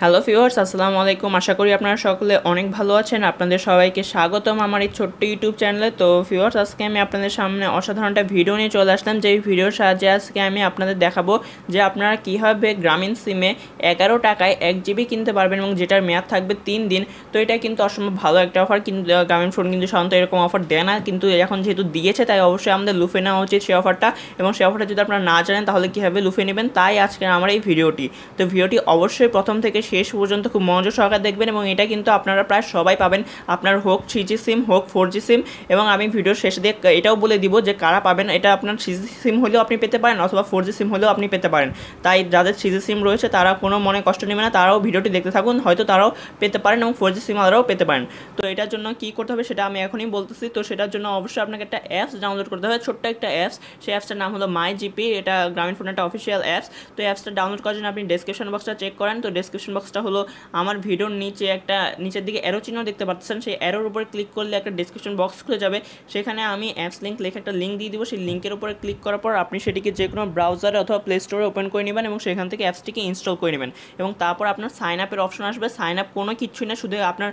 hello ফিওয়ার্স আসসালামু আলাইকুম আশা করি আপনারা সকলে অনেক ভালো আছেন আপনাদের সবাইকে স্বাগতম আমার এই ছোট্ট ইউটিউব চ্যানেলে তো ফিওয়ার্স আজকে আমি আপনাদের সামনে অসাধারণ ভিডিও নিয়ে চলে আসলাম যে ভিডিওর সাহায্যে আজকে আমি আপনাদের দেখাবো যে আপনারা কীভাবে গ্রামীণ সিমে এগারো টাকায় এক জিবি কিনতে পারবেন এবং যেটার মেয়াদ থাকবে তিন দিন তো এটা কিন্তু অসম্ভব ভালো একটা অফার কিন্তু গ্রামীণ ফোন কিন্তু সাধারণত এরকম অফার দেয় না কিন্তু এখন যেহেতু দিয়েছে তাই অবশ্যই আমাদের লুফে নেওয়া উচিত সেই অফারটা এবং সেই অফারটা যদি আপনারা না জানেন তাহলে কীভাবে লুফে নেবেন তাই আজকে আমার এই ভিডিওটি তো ভিডিওটি অবশ্যই প্রথম থেকে শেষ পর্যন্ত খুব মনোযোগ সহকারে দেখবেন এবং এটা কিন্তু আপনারা প্রায় সবাই পাবেন আপনার হোক থ্রি সিম হোক ফোর সিম এবং আমি ভিডিওর শেষ দিয়ে এটাও বলে দিব যে কারা পাবেন এটা আপনার থ্রি সিম হলেও আপনি পেতে পারেন অথবা ফোর সিম হলেও আপনি পেতে পারেন তাই যাদের থ্রি সিম রয়েছে তারা কোনো মনে কষ্ট নেবে না তারাও ভিডিওটি দেখতে থাকুন হয়তো তারাও পেতে পারেন এবং ফোর সিম আলারাও পেতে পারেন তো এটার জন্য কি করতে হবে সেটা আমি এখনই বলতেছি তো সেটার জন্য অবশ্যই আপনাকে একটা অ্যাপস ডাউনলোড করতে হবে ছোট্ট একটা অ্যাপস সেই অ্যাপসটার নাম হলো মাই জিপি এটা গ্রামীণ ফোনের একটা অফিসিয়াল অ্যাপস তো অ্যাপসটা ডাউনলোড করার জন্য আপনি ডেসক্রিপশন বক্সটা চেক করেন তো ডেসক্রিপশন বক্সটা হলো আমার ভিডিওর নিচে একটা নিচের দিকে অ্যারো চিহ্ন দেখতে পাচ্ছেন সেই অ্যারোর উপরে ক্লিক করলে একটা ডিসক্রিপশন বক্স খুলে যাবে সেখানে আমি অ্যাপস লিঙ্ক লেখে একটা লিঙ্ক দিয়ে দেবো সেই লিঙ্কের উপরে ক্লিক করার পর আপনি সেটিকে যে কোনো ব্রাউজারে অথবা প্লে স্টোরে ওপেন করে নেবেন এবং সেখান থেকে অ্যাপসটিকে ইনস্টল করে নেবেন এবং তারপর আপনার সাইন আপের অপশন আসবে সাইন আপ কোনো কিছুই না শুধু আপনার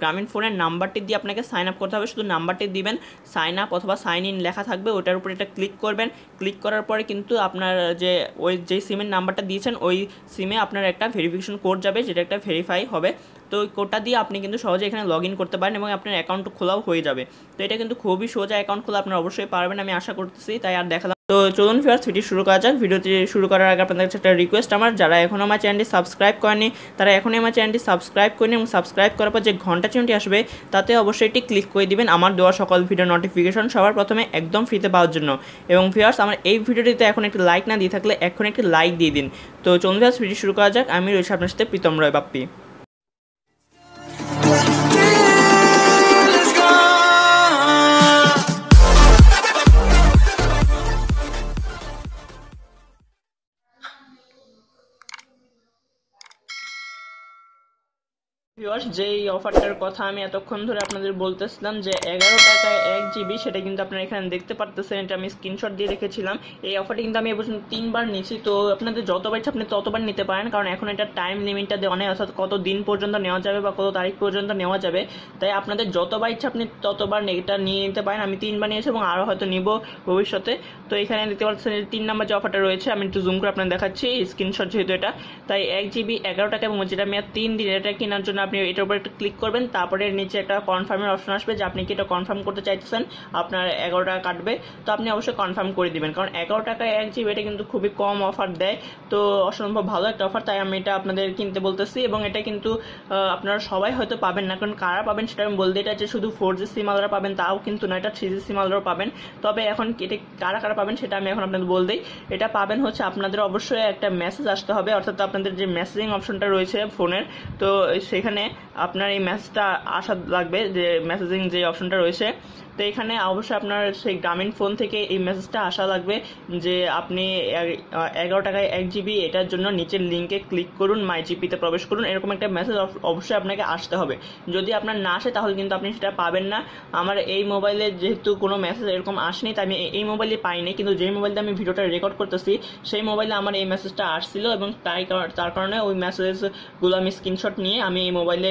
গ্রামীণ ফোনের নাম্বারটি দিয়ে আপনাকে সাইন আপ করতে হবে শুধু নাম্বারটি দিবেন সাইন আপ অথবা সাইন ইন লেখা থাকবে ওটার উপরে একটা ক্লিক করবেন ক্লিক করার পরে কিন্তু আপনার যে ওই যে সিমের নাম্বারটা দিয়েছেন ওই সিমে আপনার একটা ভেরিফিকেশন কোড যাবে যেটা একটা ভেরিফাই হবে তো ওই কোডটা দিয়ে আপনি কিন্তু সহজে এখানে লগ ইন করতে পারেন এবং আপনার অ্যাকাউন্ট খোলাও হয়ে যাবে তো এটা কিন্তু খুবই সোজা অ্যাকাউন্ট খোলা আপনারা অবশ্যই পারবেন আমি আশা করতেছি তাই আর দেখালাম তো চলুন ফেয়ার ভিডিও শুরু করা যাক ভিডিওটি শুরু করার আগে আপনাদের কাছে একটা রিকোয়েস্ট আমার যারা এখনও আমার চ্যানেলটি সাবস্ক্রাইব করেনি তারা এখনই আমার চ্যানেলটি সাবস্ক্রাইব করেনি এবং সাবস্ক্রাইব করার পর যে ঘন্টা চিহ্নটি আসবে তাতে অবশ্যই এটি ক্লিক করে দিবেন আমার দেওয়া সকল ভিডিও নোটিফিকেশন সবার প্রথমে একদম ফ্রিতে পাওয়ার জন্য এবং ফিওয়ার্স আমার এই ভিডিওটিতে এখন একটি লাইক না দিয়ে থাকলে এখন একটি লাইক দিয়ে দিন তো চলুন ফিওয়ার্স ভিডিও শুরু করা যাক আমি রয়েছি আপনার সাথে প্রীতম রয় বাপ্পি ভিউয়ার্স যেই অফারটার কথা আমি এতক্ষণ ধরে আপনাদের বলতেছিলাম যে এগারো টাকায় এক জিবি সেটা কিন্তু আপনারা এখানে দেখতে পারতেছেন এটা আমি স্ক্রিনশট দিয়ে রেখেছিলাম এই অফারটা কিন্তু আমি পর্যন্ত তিনবার নিয়েছি তো আপনাদের যতবার ইচ্ছা আপনি ততবার নিতে পারেন কারণ এখন এটা টাইম লিমিটটা দেওয়া নেই অর্থাৎ কত দিন পর্যন্ত নেওয়া যাবে বা কত তারিখ পর্যন্ত নেওয়া যাবে তাই আপনাদের যতবার ইচ্ছা আপনি ততবার এটা নিয়ে নিতে পারেন আমি তিনবার নিয়েছি এবং আরও হয়তো নিব ভবিষ্যতে তো এখানে দেখতে পাচ্ছেন তিন নম্বর যে অফারটা রয়েছে আমি একটু জুম করে আপনাদের দেখাচ্ছি স্ক্রিনশট যেহেতু এটা তাই এক জিবি এগারো টাকা এবং যেটা মেয়াদ তিন দিন এটা কেনার জন্য আপনি এটার উপর একটু ক্লিক করবেন তারপরে নিচে একটা কনফার্মের অপশন আসবে যে আপনি কি এটা কনফার্ম করতে চাইছেন আপনার এগারো টাকা কাটবে তো আপনি অবশ্যই কনফার্ম করে দিবেন কারণ এগারো টাকা এক জিবি এটা কিন্তু খুবই কম অফার দেয় তো অসম্ভব ভালো একটা অফার তাই আমি এটা আপনাদের কিনতে বলতেছি এবং এটা কিন্তু আপনারা সবাই হয়তো পাবেন না কারণ কারা পাবেন সেটা আমি বলতে এটা যে শুধু ফোর জি আলাদা পাবেন তাও কিন্তু না এটা থ্রি জি সিমালরাও পাবেন তবে এখন এটা কারা কারা পাবেন সেটা আমি এখন আপনাদের বল দিই এটা পাবেন হচ্ছে আপনাদের অবশ্যই একটা মেসেজ আসতে হবে অর্থাৎ আপনাদের যে মেসেজিং অপশনটা রয়েছে ফোনের তো সেখানে এখানে আপনার এই মেসেজটা আসা লাগবে যে মেসেজিং যে অপশনটা রয়েছে তো এখানে অবশ্যই আপনার সেই গ্রামীণ ফোন থেকে এই মেসেজটা আসা লাগবে যে আপনি এগারো টাকায় এক জিবি এটার জন্য নিচের লিঙ্কে ক্লিক করুন মাই জিপিতে প্রবেশ করুন এরকম একটা মেসেজ অবশ্যই আপনাকে আসতে হবে যদি আপনার না আসে তাহলে কিন্তু আপনি সেটা পাবেন না আমার এই মোবাইলে যেহেতু কোনো মেসেজ এরকম আসেনি তাই আমি এই মোবাইলে পাইনি কিন্তু যে মোবাইলে আমি ভিডিওটা রেকর্ড করতেছি সেই মোবাইলে আমার এই মেসেজটা আসছিল এবং তাই তার কারণে ওই মেসেজগুলো আমি স্ক্রিনশট নিয়ে আমি এই মোবাইলে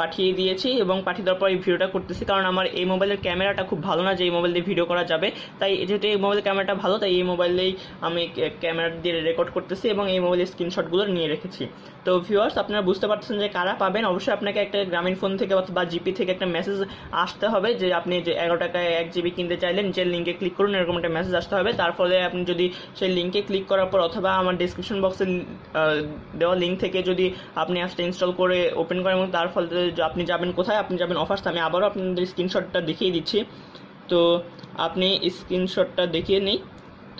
পাঠিয়ে দিয়েছি এবং পাঠিয়ে দেওয়ার পর এই ভিডিওটা করতেছি কারণ আমার এই মোবাইলের ক্যামেরাটা খুব ভালো না যে এই মোবাইল দিয়ে ভিডিও করা যাবে তাই যেহেতু এই মোবাইলের ক্যামেরাটা ভালো তাই এই মোবাইলেই আমি ক্যামেরা দিয়ে রেকর্ড করতেছি এবং এই মোবাইলের স্ক্রিনশটগুলো নিয়ে রেখেছি তো ভিউয়ার্স আপনারা বুঝতে পারছেন যে কারা পাবেন অবশ্যই আপনাকে একটা গ্রামীণ ফোন থেকে বা জিপি থেকে একটা মেসেজ আসতে হবে যে আপনি যে এগারো টাকায় এক জিবি কিনতে চাইলেন যে লিঙ্কে ক্লিক করুন এরকম একটা মেসেজ আসতে হবে তার ফলে আপনি যদি সেই লিঙ্কে ক্লিক করার পর অথবা আমার ডিসক্রিপশন বক্সে দেওয়া লিঙ্ক থেকে যদি আপনি অ্যাপসটা ইনস্টল করে ওপেন করেন এবং তার ফলে আপনি যাবেন কোথায় আপনি যাবেন অফার্স আমি আবারও আপনাদের স্ক্রিনশটটা দেখিয়ে দিচ্ছে তো আপনি স্ক্রিনশটটা দেখিয়ে নিন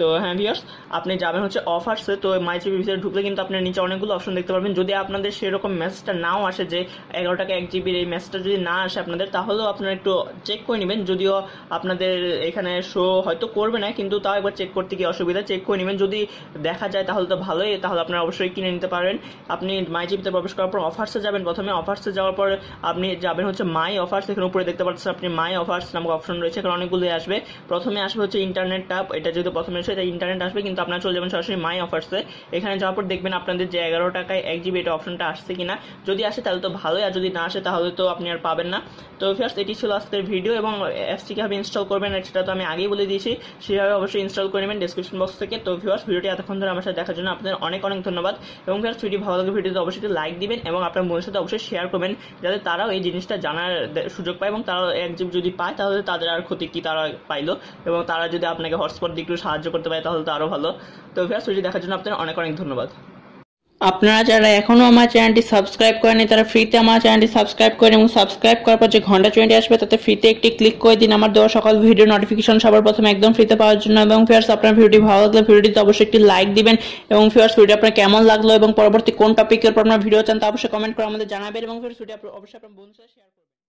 তো হ্যাঁ ভিওর্স আপনি যাবেন হচ্ছে অফার্সে তো মাই জিবি ভিতরে ঢুকলে কিন্তু আপনার নিচে অনেকগুলো অপশন দেখতে পারবেন যদি আপনাদের সেরকম মেসেজটা নাও আসে যে এগারো টাকা এক জিবির এই মেসেজটা যদি না আসে আপনাদের তাহলেও আপনারা একটু চেক করে নেবেন যদিও আপনাদের এখানে শো হয়তো করবে না কিন্তু তাও একবার চেক করতে কি অসুবিধা চেক করে নেবেন যদি দেখা যায় তাহলে তো ভালোই তাহলে আপনারা অবশ্যই কিনে নিতে পারেন আপনি মাই জিবিতে প্রবেশ করার পর অফার্সে যাবেন প্রথমে অফার্সে যাওয়ার পর আপনি যাবেন হচ্ছে মাই অফার্স এখানে উপরে দেখতে পাচ্ছেন আপনি মাই অফার্স নামক অপশন রয়েছে এখানে অনেকগুলোই আসবে প্রথমে আসবে হচ্ছে ইন্টারনেট টাপ এটা যেহেতু প্রথমে তিনশো এটা ইন্টারনেট আসবে কিন্তু আপনারা চলে যাবেন সরাসরি মাই অফার্সে এখানে যাওয়ার পর দেখবেন আপনাদের যে এগারো টাকায় এক জিবি এটা অপশনটা আসছে কিনা যদি আসে তাহলে তো ভালোই আর যদি না আসে তাহলে তো আপনি আর পাবেন না তো ফার্স্ট এটি ছিল আজকের ভিডিও এবং অ্যাপসটি কীভাবে ইনস্টল করবেন সেটা তো আমি আগেই বলে দিয়েছি সেভাবে অবশ্যই ইনস্টল করে নেবেন ডিসক্রিপশন বক্স থেকে তো ভিউয়ার্স ভিডিওটি এতক্ষণ ধরে আমার সাথে দেখার জন্য আপনাদের অনেক অনেক ধন্যবাদ এবং ভিউয়ার্স ভিডিও ভালো লাগে ভিডিওতে অবশ্যই লাইক দিবেন এবং আপনার বন্ধুর সাথে অবশ্যই শেয়ার করবেন যাতে তারাও এই জিনিসটা জানার সুযোগ পায় এবং তারা এক যদি পায় তাহলে তাদের আর ক্ষতি কি তারা পাইলো এবং তারা যদি আপনাকে হটস্পট দিয়ে একটু সাহায্য করতে পারে তাহলে তো আরও ভালো তো ভিউয়ার্স ভিডিও দেখার জন্য আপনার অনেক অনেক ধন্যবাদ আপনারা যারা এখনও আমার চ্যানেলটি সাবস্ক্রাইব করেনি তারা ফ্রিতে আমার চ্যানেলটি সাবস্ক্রাইব করেন এবং সাবস্ক্রাইব করার পর যে ঘন্টা চুয়েন্টি আসবে তাতে ফ্রিতে একটি ক্লিক করে দিন আমার দেওয়া সকল ভিডিও নোটিফিকেশন সবার প্রথমে একদম ফ্রিতে পাওয়ার জন্য এবং ফিয়ার্স আপনার ভিডিওটি ভালো লাগলে ভিডিওটিতে অবশ্যই একটি লাইক দিবেন এবং ফিয়ার্স ভিডিও আপনার কেমন লাগলো এবং পরবর্তী কোন টপিকের উপর আপনার ভিডিও চান তা অবশ্যই কমেন্ট করে আমাদের জানাবেন এবং ফিয়ার্স ভিডিও অবশ্যই আপনার বন্ধুরা শেয়ার